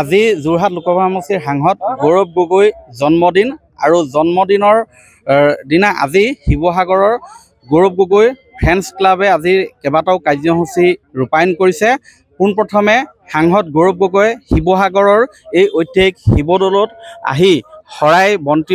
আজি যোৰহাট লোকসভা সমষ্টিৰ সাংসদ গৌৰৱ গগৈ জন্মদিন আৰু জন্মদিনৰ দিনা আজি শিৱসাগৰৰ গৌৰৱ গগৈ ফ্ৰেণ্ডছ ক্লাবে আজি কেইবাটাও কাৰ্যসূচী ৰূপায়ণ কৰিছে পোনপ্ৰথমে সাংসদ গৌৰৱ গগৈয়ে শিৱসাগৰৰ এই ঐতিহাসিক শিৱদৌলত আহি শৰাই বন্তি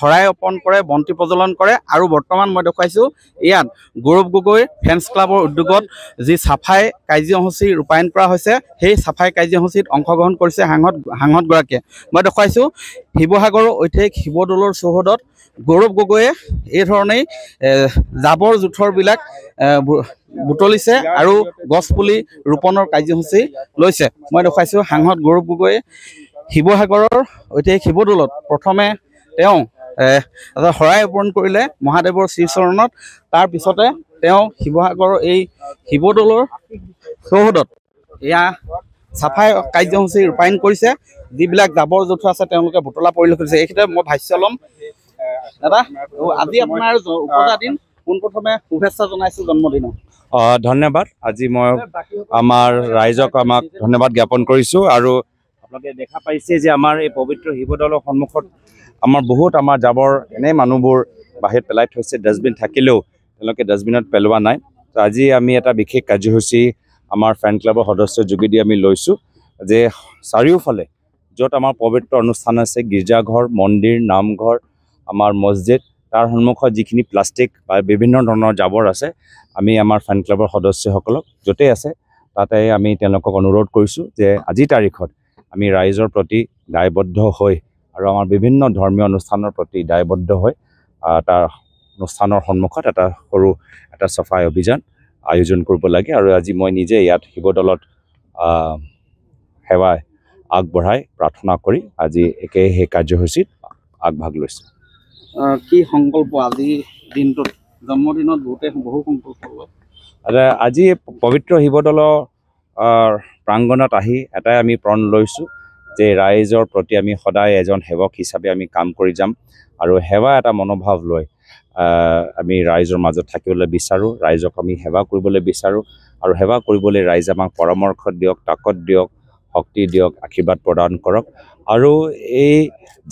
শৰাই অৰ্পণ কৰে বন্তি প্ৰজ্বলন কৰে আৰু বৰ্তমান মই দেখুৱাইছোঁ ইয়াত গৌৰৱ গগৈ ফেন্স ক্লাবৰ উদ্যোগত যি চাফাই কাৰ্যসূচী ৰূপায়ণ কৰা হৈছে সেই চাফাই কাৰ্যসূচীত অংশগ্ৰহণ কৰিছে সাংসদ সাংসদগৰাকীয়ে মই দেখুৱাইছোঁ শিৱসাগৰৰ ঐতিহাসিক শিৱদৌলৰ চৌহদত গৌৰৱ গগৈয়ে এইধৰণেই জাবৰ জোঁথৰবিলাক বুটলিছে আৰু গছপুলি ৰোপণৰ কাৰ্যসূচী লৈছে মই দেখুৱাইছোঁ সাংসদ গৌৰৱ গগৈয়ে শিৱসাগৰৰ ঐতিহাসিক শিৱদৌলত প্ৰথমে তেওঁ এটা শৰাই অৰ্পণ কৰিলে মহাদেৱৰ শ্ৰীচৰণত তাৰপিছতে তেওঁ শিৱসাগৰৰ এই শিৱদৌলৰ চৌহদত এয়া চাফাই কাৰ্যসূচী ৰূপায়ণ কৰিছে যিবিলাক জাবৰ জোঠো আছে তেওঁলোকে বুটলা পৰিলক্ষিত হৈছে এইখিনিতে মই ভাষ্য ল'ম দাদা আজি আপোনাৰ উপজা দিন পোনপ্ৰথমে শুভেচ্ছা জনাইছোঁ জন্মদিনত ধন্যবাদ আজি মই আমাৰ ৰাইজক আমাক ধন্যবাদ জ্ঞাপন কৰিছোঁ আৰু আপোনালোকে দেখা পাইছে যে আমাৰ এই পবিত্ৰ শিৱদৌলৰ সন্মুখত আমাৰ বহুত আমাৰ জাবৰ এনে মানুহবোৰ বাহিৰত পেলাই থৈছে ডাষ্টবিন থাকিলেও তেওঁলোকে ডাষ্টবিনত পেলোৱা নাই তো আজি আমি এটা বিশেষ কাৰ্যসূচী আমাৰ ফ্ৰেণ্ড ক্লাবৰ সদস্যৰ যোগেদি আমি লৈছোঁ যে চাৰিওফালে য'ত আমাৰ পবিত্ৰ অনুষ্ঠান আছে গীৰ্জাঘৰ মন্দিৰ নামঘৰ আমাৰ মছজিদ তাৰ সন্মুখত যিখিনি প্লাষ্টিক বা বিভিন্ন ধৰণৰ জাবৰ আছে আমি আমাৰ ফ্ৰেণ্ড ক্লাবৰ সদস্যসকলক য'তেই আছে তাতে আমি তেওঁলোকক অনুৰোধ কৰিছোঁ যে আজিৰ তাৰিখত আমি ৰাইজৰ প্ৰতি দায়বদ্ধ হৈ আৰু আমাৰ বিভিন্ন ধৰ্মীয় অনুষ্ঠানৰ প্ৰতি দায়বদ্ধ হৈ তাৰ অনুষ্ঠানৰ সন্মুখত এটা সৰু এটা চফাই অভিযান আয়োজন কৰিব লাগে আৰু আজি মই নিজে ইয়াত শিৱদৌলত সেৱা আগবঢ়াই প্ৰাৰ্থনা কৰি আজি একে সেই কাৰ্যসূচীত আগভাগ লৈছোঁ কি সংকল্প আজি দিনটোত জন্মদিনত বহুতে বহু সংকল্প আজি পবিত্ৰ শিৱদৌলৰ প্ৰাংগণত আহি এটাই আমি প্ৰণ লৈছোঁ যে ৰাইজৰ প্ৰতি আমি সদায় এজন সেৱক হিচাপে আমি কাম কৰি যাম আৰু সেৱা এটা মনোভাৱ লৈ আমি ৰাইজৰ মাজত থাকিবলৈ বিচাৰোঁ ৰাইজক আমি সেৱা কৰিবলৈ বিচাৰোঁ আৰু সেৱা কৰিবলৈ ৰাইজ আমাক পৰামৰ্শ দিয়ক তাকত দিয়ক শক্তি দিয়ক আশীৰ্বাদ প্ৰদান কৰক আৰু এই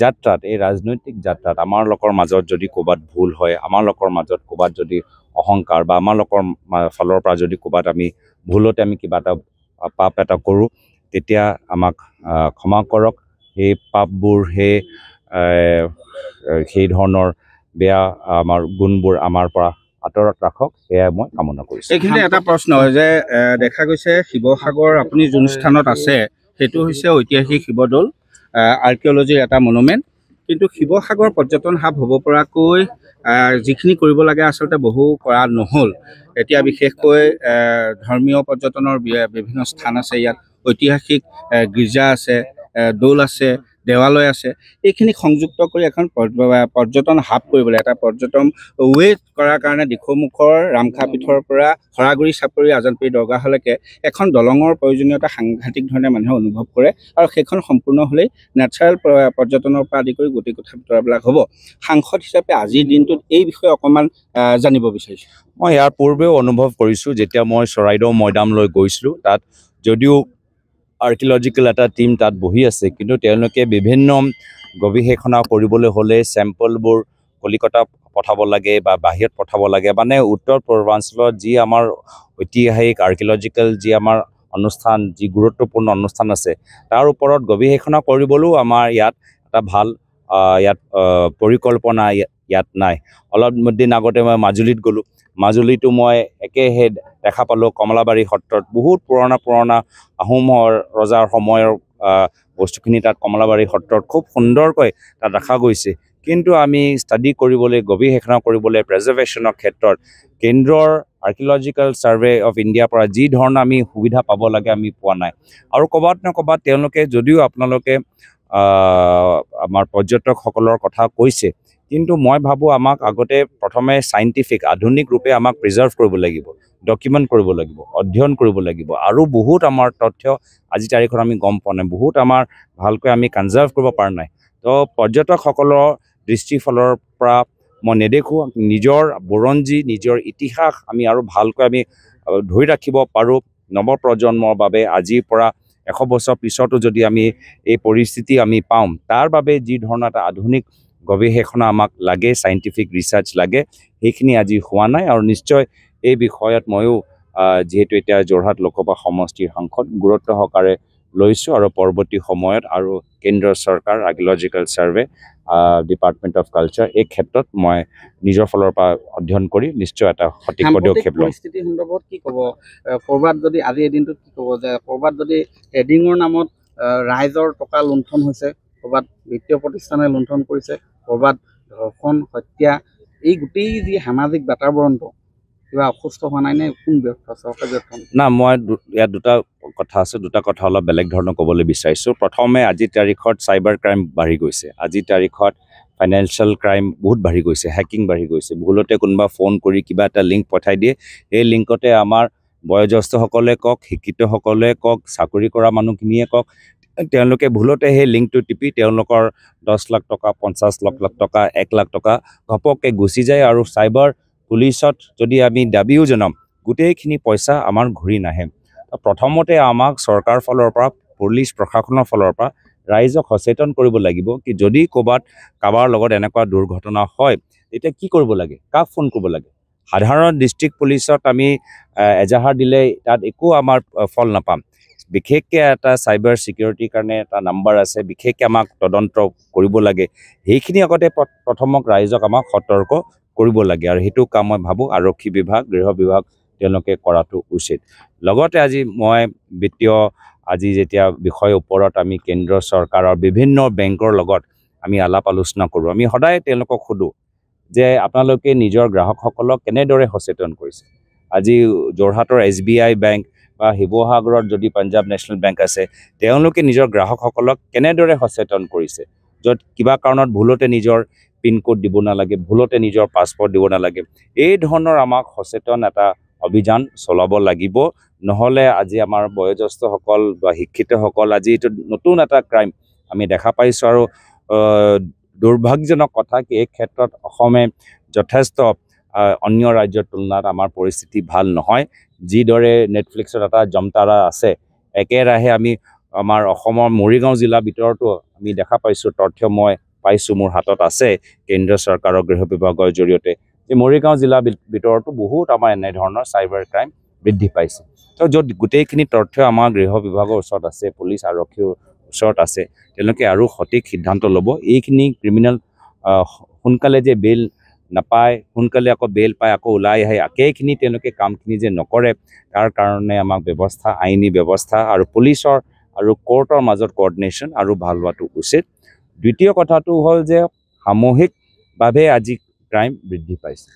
যাত্ৰাত এই ৰাজনৈতিক যাত্ৰাত আমাৰ লোকৰ মাজত যদি ক'ৰবাত ভুল হয় আমাৰ লোকৰ মাজত ক'ৰবাত যদি অহংকাৰ বা আমাৰ লোকৰ ফালৰ পৰা যদি ক'ৰবাত আমি ভুলতে আমি কিবা এটা পাপ এটা কৰোঁ তেতিয়া আমাক ক্ষমা কৰক সেই পাপবোৰ সেই সেই ধৰণৰ বেয়া আমাৰ গুণবোৰ আমাৰ পৰা আঁতৰত ৰাখক সেয়াই মই কামনা কৰিছোঁ এইখিনি এটা প্ৰশ্ন যে দেখা গৈছে শিৱসাগৰ আপুনি যোন স্থানত আছে সেইটো হৈছে ঐতিহাসিক শিৱদৌল আৰ্কিঅ'লজিৰ এটা মনুমেণ্ট কিন্তু শিৱসাগৰ পৰ্যটন হাব হ'ব পৰাকৈ যিখিনি কৰিব লাগে আচলতে বহু কৰা নহ'ল এতিয়া বিশেষকৈ ধৰ্মীয় পৰ্যটনৰ বিভিন্ন স্থান আছে ইয়াত ঐতিহাসিক গীৰ্জা আছে দৌল আছে দেৱালয় আছে এইখিনিক সংযুক্ত কৰি এখন পৰ্যটন হাব কৰিবলৈ এটা পৰ্যটন ৱে কৰাৰ কাৰণে দিখৌমুখৰ ৰামখা পীঠৰ পৰা হৰাগুৰি চাপৰি আজানপীৰ দৰগাহলৈকে এখন দলঙৰ প্ৰয়োজনীয়তা সাংঘাতিক ধৰণে মানুহে অনুভৱ কৰে আৰু সেইখন সম্পূৰ্ণ হ'লেই নেচাৰেল পৰ্যটনৰ পৰা আদি কৰি গোটেই কথা বতৰাবিলাক হ'ব সাংসদ হিচাপে আজিৰ দিনটোত এই বিষয়ে অকণমান জানিব বিচাৰিছোঁ মই ইয়াৰ পূৰ্বেও অনুভৱ কৰিছোঁ যেতিয়া মই চৰাইদেউ মৈদামলৈ গৈছিলোঁ তাত যদিও আৰ্কিঅলজিকেল এটা টীম তাত বহি আছে কিন্তু তেওঁলোকে বিভিন্ন গৱেষণা কৰিবলৈ হ'লে চেম্পলবোৰ কলিকতা পঠাব লাগে বা বাহিৰত পঠাব লাগে মানে উত্তৰ পূৰ্বাঞ্চলত যি আমাৰ ঐতিহাসিক আৰ্কিঅলজিকেল যি আমাৰ অনুষ্ঠান যি গুৰুত্বপূৰ্ণ অনুষ্ঠান আছে তাৰ ওপৰত গৱেষণা কৰিবলৈও আমাৰ ইয়াত এটা ভাল ইয়াত পৰিকল্পনা ইয়াত নাই অলপ দিন আগতে মই মাজুলীত গ'লোঁ মাজুলীটো মই একেহে দেখা পালোঁ কমলাবাৰী সত্ৰত বহুত পুৰণা পুৰণা আহোমৰ ৰজাৰ সময়ৰ বস্তুখিনি তাত কমলাবাৰী সত্ৰত খুব সুন্দৰকৈ তাত দেখা গৈছে কিন্তু আমি ষ্টাডি কৰিবলৈ গৱেষণা কৰিবলৈ প্ৰেজাৰ্ভেশ্যনৰ ক্ষেত্ৰত কেন্দ্ৰৰ আৰ্কিঅলজিকেল ছাৰ্ভে অফ ইণ্ডিয়াৰ পৰা যি ধৰণে আমি সুবিধা পাব লাগে আমি পোৱা নাই আৰু ক'ৰবাত ন ক'ৰবাত তেওঁলোকে যদিও আপোনালোকে আমাৰ পৰ্যটকসকলৰ কথা কৈছে কিন্তু মই ভাবোঁ আমাক আগতে প্ৰথমে চাইণ্টিফিক আধুনিক ৰূপে আমাক প্ৰিজাৰ্ভ কৰিব লাগিব ডকুমেণ্ট কৰিব লাগিব অধ্যয়ন কৰিব লাগিব আৰু বহুত আমাৰ তথ্য আজি তাৰিখত আমি গম পোৱা নাই বহুত আমাৰ ভালকৈ আমি কনজাৰ্ভ কৰিব পৰা নাই তো পৰ্যটকসকলৰ দৃষ্টিফলৰ পৰা মই নেদেখোঁ নিজৰ বুৰঞ্জী নিজৰ ইতিহাস আমি আৰু ভালকৈ আমি ধৰি ৰাখিব পাৰোঁ নৱপ্ৰজন্মৰ বাবে আজিৰ পৰা এশ বছৰ পিছতো যদি আমি এই পৰিস্থিতি আমি পাওঁ তাৰ বাবে যি ধৰণৰ এটা আধুনিক গৱেষণা আমাক লাগে চাইণ্টিফিক ৰিচাৰ্চ লাগে সেইখিনি আজি হোৱা নাই আৰু নিশ্চয় এই বিষয়ত ময়ো যিহেতু এতিয়া যোৰহাট লোকসভা সমষ্টিৰ সাংসদ গুৰুত্ব সহকাৰে লৈছোঁ আৰু পৰৱৰ্তী সময়ত আৰু কেন্দ্ৰীয় চৰকাৰ archaeological survey department of culture এই ক্ষেত্ৰত মই নিজৰ ফালৰ পৰা অধ্যয়ন কৰি নিশ্চয় এটা সঠিক পদক্ষেপ লওঁ পৰিস্থিতি সন্দৰ্ভত কি ক'ব ক'ৰবাত যদি আজি এদিনটোত কি ক'ব যে ক'ৰবাত যদি এডিঙৰ নামত ৰাইজৰ টকা লুণ্ঠন হৈছে ক'ৰবাত বিত্তীয় প্ৰতিষ্ঠানে লুণ্ঠন কৰিছে ক'ৰবাত ধৰ্ষণ হত্যা এই গোটেই যি সামাজিক বাতাৱৰণটো কিবা অসুস্থ হোৱা নাই নে কোন ব্যৰ্থ চৰকাৰ ব্যৰ্থ না মই ইয়াত দুটা কথা আছে দুটা কথা অলপ বেলেগ ধৰণৰ ক'বলৈ বিচাৰিছোঁ প্ৰথমে আজিৰ তাৰিখত চাইবাৰ ক্ৰাইম বাঢ়ি গৈছে আজিৰ তাৰিখত ফাইনেন্সিয়েল ক্ৰাইম বহুত বাঢ়ি গৈছে হেকিং বাঢ়ি গৈছে ভুলতে কোনোবা ফোন কৰি কিবা এটা লিংক পঠাই দিয়ে সেই লিংকতে আমাৰ বয়োজ্যেষ্ঠসকলে কওক শিক্ষিতসকলে কওক চাকৰি কৰা মানুহখিনিয়ে কওক তেওঁলোকে ভুলতে সেই লিংকটো টিপি তেওঁলোকৰ দহ লাখ টকা পঞ্চাছ লাখ লাখ টকা এক লাখ টকা ঘপককৈ গুচি যায় আৰু চাইবাৰ পুলিচত যদি আমি দাবীও জনাম গোটেইখিনি পইচা আমাৰ ঘূৰি নাহে প্ৰথমতে আমাক চৰকাৰৰ ফালৰ পৰা পুলিচ প্ৰশাসনৰ ফালৰ পৰা ৰাইজক সচেতন কৰিব লাগিব কি যদি ক'ৰবাত কাৰোবাৰ লগত এনেকুৱা দুৰ্ঘটনা হয় তেতিয়া কি কৰিব লাগে কাক ফোন কৰিব লাগে সাধাৰণ ডিষ্ট্ৰিক্ট পুলিচত আমি এজাহাৰ দিলে তাত একো আমাৰ ফল নাপাম বিশেষকৈ এটা চাইবাৰ ছিকিউৰিটিৰ কাৰণে এটা নাম্বাৰ আছে বিশেষকৈ আমাক তদন্ত কৰিব লাগে সেইখিনি আগতে প্ৰথমক ৰাইজক আমাক সতৰ্ক কৰিব লাগে আৰু সেইটো কাম মই ভাবোঁ আৰক্ষী বিভাগ গৃহ বিভাগ তেওঁলোকে কৰাটো উচিত লগতে আজি মই বিত্তীয় আজি যেতিয়া বিষয়ৰ ওপৰত আমি কেন্দ্ৰ চৰকাৰৰ বিভিন্ন বেংকৰ লগত আমি আলাপ আলোচনা কৰোঁ আমি সদায় তেওঁলোকক সোধোঁ যে আপোনালোকে নিজৰ গ্ৰাহকসকলক কেনেদৰে সচেতন কৰিছে আজি যোৰহাটৰ এছ বি আই বেংক বা শিৱসাগৰত যদি পাঞ্জাৱ নেশ্যনেল বেংক আছে তেওঁলোকে নিজৰ গ্ৰাহকসকলক কেনেদৰে সচেতন কৰিছে য'ত কিবা কাৰণত ভুলতে নিজৰ পিনক'ড দিব নালাগে ভুলতে নিজৰ পাছপৰ্ট দিব নালাগে এই ধৰণৰ আমাক সচেতন এটা অভিযান চলাব লাগিব নহ'লে আজি আমাৰ বয়োজ্যেষ্ঠসকল বা শিক্ষিতসকল আজি এইটো নতুন এটা ক্ৰাইম আমি দেখা পাইছোঁ আৰু দুৰ্ভাগ্যজনক কথা কি এই ক্ষেত্ৰত অসমে যথেষ্ট অন্য ৰাজ্যৰ তুলনাত আমাৰ পৰিস্থিতি ভাল নহয় যিদৰে নেটফ্লিক্সত এটা জমতাৰা আছে একেৰাহে আমি আমাৰ অসমৰ মৰিগাঁও জিলাৰ ভিতৰতো আমি দেখা পাইছোঁ তথ্য মই পাইছোঁ মোৰ হাতত আছে কেন্দ্ৰীয় চৰকাৰৰ গৃহ বিভাগৰ জৰিয়তে যে মৰিগাঁও জিলাৰ ভিতৰতো বহুত আমাৰ এনেধৰণৰ চাইবাৰ ক্ৰাইম বৃদ্ধি পাইছে তো য'ত গোটেইখিনি তথ্য আমাৰ গৃহ বিভাগৰ ওচৰত আছে পুলিচ আৰক্ষীৰ ওচৰত আছে তেওঁলোকে আৰু সঠিক সিদ্ধান্ত ল'ব এইখিনি ক্ৰিমিনেল সোনকালে যে বেল নাপায় সোনকালে আকৌ বেল পায় আকৌ ওলাই আহে একেখিনি তেওঁলোকে কামখিনি যে নকৰে তাৰ কাৰণে আমাক ব্যৱস্থা আইনী ব্যৱস্থা আৰু পুলিচৰ আৰু কোৰ্টৰ মাজত কৰ্ডিনেশ্যন আৰু ভাল হোৱাটো উচিত দ্বিতীয় কথাটো হ'ল যে সামূহিকভাৱে আজি ক্ৰাইম বৃদ্ধি পাইছে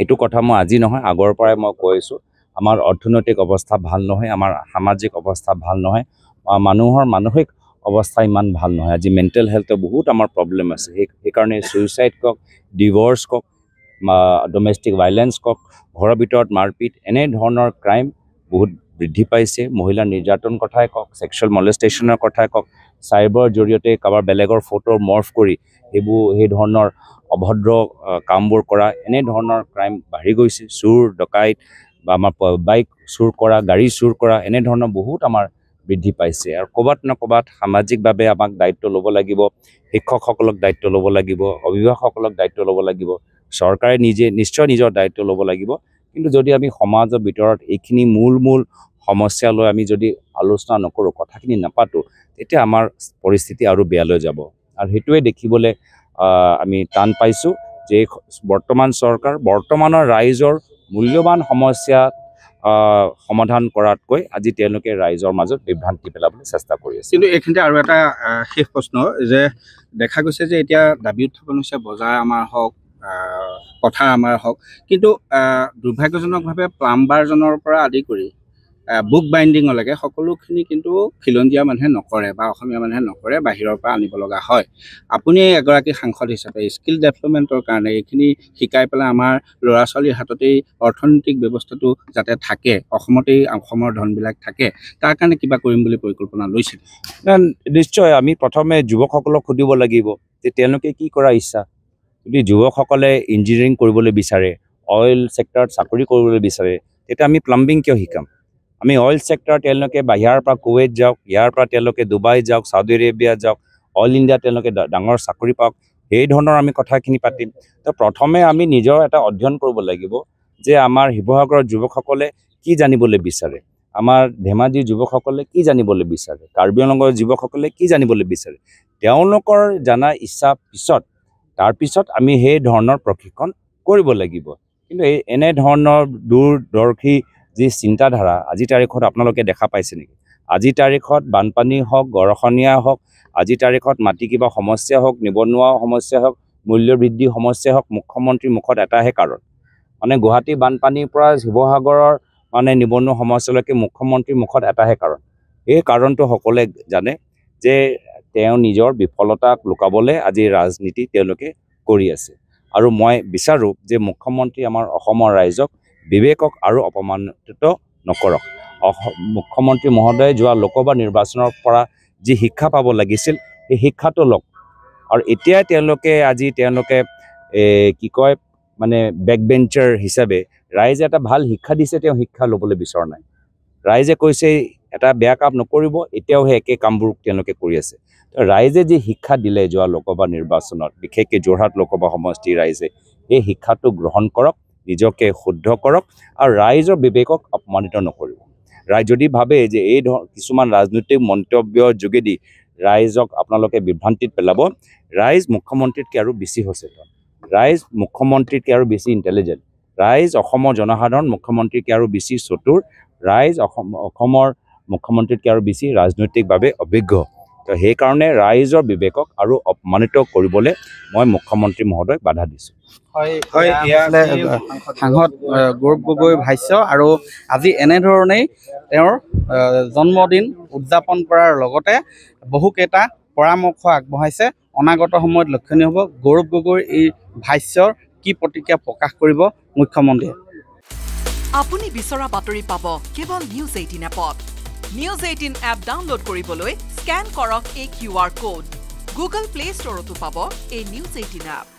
এইটো কথা মই আজি নহয় আগৰ পৰাই মই কৈ আছোঁ আমাৰ অৰ্থনৈতিক অৱস্থা ভাল নহয় আমাৰ সামাজিক অৱস্থা ভাল নহয় মানুহৰ মানসিক অৱস্থা ইমান ভাল নহয় আজি মেণ্টেল হেল্থৰ বহুত আমাৰ প্ৰব্লেম আছে সেই সেইকাৰণে চুইচাইড কওক ডিভৰ্চ কওক বা ডমেষ্টিক ভাইলেঞ্চ কওক ঘৰৰ ভিতৰত মাৰপিট এনেধৰণৰ ক্ৰাইম বহুত বৃদ্ধি পাইছে মহিলাৰ নিৰ্যাতন কথাই কওক চেক্সুৱেল মলেষ্টেশ্যনৰ কথাই কওক চাইবাৰ জৰিয়তে কাৰোবাৰ বেলেগৰ ফটো মৰ্ফ কৰি সেইবোৰ সেই ধৰণৰ অভদ্ৰ কামবোৰ কৰা এনেধৰণৰ ক্ৰাইম বাঢ়ি গৈছে চোৰ ডকাইত বা আমাৰ বাইক চোৰ কৰা গাড়ী চোৰ কৰা এনেধৰণৰ বহুত আমাৰ বৃদ্ধি পাইছে আৰু ক'ৰবাত ন ক'ৰবাত সামাজিকভাৱে আমাক দায়িত্ব ল'ব লাগিব শিক্ষকসকলক দায়িত্ব ল'ব লাগিব অভিভাৱকসকলক দায়িত্ব ল'ব লাগিব চৰকাৰে নিজে নিশ্চয় নিজৰ দায়িত্ব ল'ব লাগিব কিন্তু যদি আমি সমাজৰ ভিতৰত এইখিনি মূল মূল সমস্যা লৈ আমি যদি আলোচনা নকৰোঁ কথাখিনি নাপাতোঁ তেতিয়া আমাৰ পৰিস্থিতি আৰু বেয়ালৈ যাব আৰু সেইটোৱে দেখিবলৈ আমি টান পাইছোঁ যে বৰ্তমান চৰকাৰ বৰ্তমানৰ ৰাইজৰ মূল্যৱান সমস্যা সমাধান কৰাতকৈ আজি তেওঁলোকে ৰাইজৰ মাজত বিভ্ৰান্তি পেলাবলৈ চেষ্টা কৰি আছে কিন্তু এইখিনিতে আৰু এটা শেষ প্ৰশ্ন যে দেখা গৈছে যে এতিয়া দাবী উত্থাপন হৈছে বজাৰ আমাৰ হওক পথাৰ আমাৰ হওক কিন্তু দুৰ্ভাগ্যজনকভাৱে প্লাম্বাৰজনৰ পৰা আদি কৰি বুক বাইণ্ডিঙলৈকে সকলোখিনি কিন্তু খিলঞ্জীয়া মানুহে নকৰে বা অসমীয়া মানুহে নকৰে বাহিৰৰ পৰা আনিব লগা হয় আপুনি এগৰাকী সাংসদ হিচাপে স্কিল ডেভেলপমেণ্টৰ কাৰণে এইখিনি শিকাই পেলাই আমাৰ ল'ৰা ছোৱালীৰ হাততেই অৰ্থনৈতিক ব্যৱস্থাটো যাতে থাকে অসমতেই অসমৰ ধনবিলাক থাকে তাৰ কাৰণে কিবা কৰিম বুলি পৰিকল্পনা লৈছিল নিশ্চয় আমি প্ৰথমে যুৱকসকলক সুধিব লাগিব যে তেওঁলোকে কি কৰাৰ ইচ্ছা যদি যুৱকসকলে ইঞ্জিনিয়াৰিং কৰিবলৈ বিচাৰে অইল ছেক্টৰত চাকৰি কৰিবলৈ বিচাৰে তেতিয়া আমি প্লাম্বিং কিয় শিকাম আমি অইল সেক্টৰ তেওঁলোকে বাহিৰৰপৰা কুয়েত যাওক ইয়াৰপৰা তেওঁলোকে ডুবাই যাওক চাউদি আৰেবিয়া যাওক অইল ইণ্ডিয়া তেওঁলোকে ডাঙৰ চাকৰি পাওক সেই ধৰণৰ আমি কথাখিনি পাতিম তো প্ৰথমে আমি নিজৰ এটা অধ্যয়ন কৰিব লাগিব যে আমাৰ শিৱসাগৰৰ যুৱকসকলে কি জানিবলৈ বিচাৰে আমাৰ ধেমাজিৰ যুৱকসকলে কি জানিবলৈ বিচাৰে কাৰ্বি অংগৰ যুৱকসকলে কি জানিবলৈ বিচাৰে তেওঁলোকৰ জানা ইচ্ছা পিছত তাৰপিছত আমি সেই ধৰণৰ প্ৰশিক্ষণ কৰিব লাগিব কিন্তু এই এনেধৰণৰ দূৰদৰ্শী যি চিন্তাধাৰা আজিৰ তাৰিখত আপোনালোকে দেখা পাইছে নেকি আজিৰ তাৰিখত বানপানী হওক গৰখনীয়া হওক আজিৰ তাৰিখত মাটি কিবা সমস্যা হওক নিবনুৱা সমস্যা হওক মূল্যবৃদ্ধি সমস্যা হওক মুখ্যমন্ত্ৰীৰ মুখত এটাহে কাৰণ মানে গুৱাহাটী বানপানীৰ পৰা শিৱসাগৰৰ মানে নিবনুৱা সমস্যালৈকে মুখ্যমন্ত্ৰীৰ মুখত এটাহে কাৰণ এই কাৰণটো সকলোৱে জানে যে তেওঁ নিজৰ বিফলতাক লুকাবলৈ আজি ৰাজনীতি তেওঁলোকে কৰি আছে আৰু মই বিচাৰোঁ যে মুখ্যমন্ত্ৰী আমাৰ অসমৰ ৰাইজক বিবেকক আৰু অপমানিত নকৰক মুখ্যমন্ত্ৰী মহোদয়ে যোৱা লোকসভা নিৰ্বাচনৰ পৰা যি শিক্ষা পাব লাগিছিল সেই শিক্ষাটো লওক আৰু এতিয়াই তেওঁলোকে আজি তেওঁলোকে কি কয় মানে বেক বেঞ্চাৰ হিচাপে ৰাইজে এটা ভাল শিক্ষা দিছে তেওঁ শিক্ষা ল'বলৈ বিচৰা নাই ৰাইজে কৈছে এটা বেয়া কাম নকৰিব এতিয়াও সেই একে কামবোৰ তেওঁলোকে কৰি আছে ৰাইজে যি শিক্ষা দিলে যোৱা লোকসভা নিৰ্বাচনত বিশেষকৈ যোৰহাট লোকসভা সমষ্টিৰ ৰাইজে সেই শিক্ষাটো গ্ৰহণ কৰক নিজকে শুদ্ধ কৰক আৰু ৰাইজৰ বিবেকক অপমানিত নকৰিব ৰাইজ যদি ভাবে যে এই ধৰ কিছুমান ৰাজনৈতিক মন্তব্যৰ যোগেদি ৰাইজক আপোনালোকে বিভ্ৰান্তিত পেলাব ৰাইজ মুখ্যমন্ত্ৰীতকৈ আৰু বেছি সচেতন ৰাইজ মুখ্যমন্ত্ৰীতকৈ আৰু বেছি ইণ্টেলিজেণ্ট ৰাইজ অসমৰ জনসাধাৰণ মুখ্যমন্ত্ৰীতকৈ আৰু বেছি চতুৰ ৰাইজ অসম অসমৰ মুখ্যমন্ত্ৰীতকৈ আৰু বেছি ৰাজনৈতিকভাৱে অভিজ্ঞ তো সেইকাৰণে ৰাইজৰ বিবেকক আৰু অপমানিত কৰিবলৈ মই মুখ্যমন্ত্ৰী মহোদয়ক বাধা দিছোঁ হয় সাংসদ গৌৰৱ গগৈ ভাষ্য আৰু আজি এনেধৰণেই তেওঁৰ জন্মদিন উদযাপন কৰাৰ লগতে বহুকেইটা পৰামৰ্শ আগবঢ়াইছে অনাগত সময়ত লক্ষণীয় হ'ব গৌৰৱ গগৈ এই ভাষ্যৰ কি প্ৰতিক্ৰিয়া প্ৰকাশ কৰিব মুখ্যমন্ত্ৰীয়ে আপুনি বিচৰা বাতৰি পাব কেৱল নিউজ এইটিন এপত নিউজ এইটিন এপ ডাউনলোড কৰিবলৈ স্কেন কৰক এই Q R code Google Play ষ্টৰতো পাব এই নিউজ এইটিন এপ